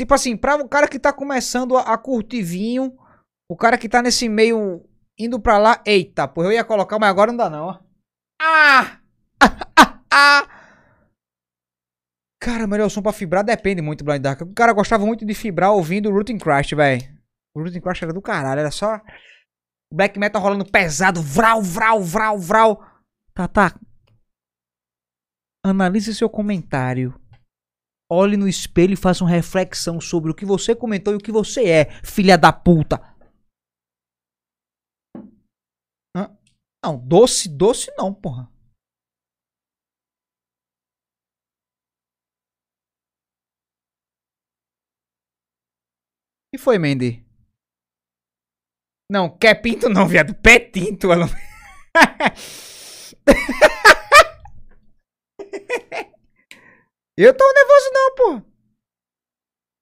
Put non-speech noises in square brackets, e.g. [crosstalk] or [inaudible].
Tipo assim, para o cara que tá começando a, a curtir vinho, o cara que tá nesse meio indo pra lá, eita, porra, eu ia colocar, mas agora não dá não, ó. Ah! [laughs] ah! Cara, melhor som pra fibrar depende muito do Blind Dark. O cara gostava muito de fibrar ouvindo Rooting Crash, velho. O Rooting Crash era do caralho, era só black metal rolando pesado, vral, vral, vral, vral. Tá, tá. Analise seu comentário. Olhe no espelho e faça uma reflexão sobre o que você comentou e o que você é, filha da puta. Hã? Não, doce, doce não, porra. E foi, Mandy? Não, quer pinto não, viado. Pé tinto, ela... [laughs] Eu tô nervoso não, pô.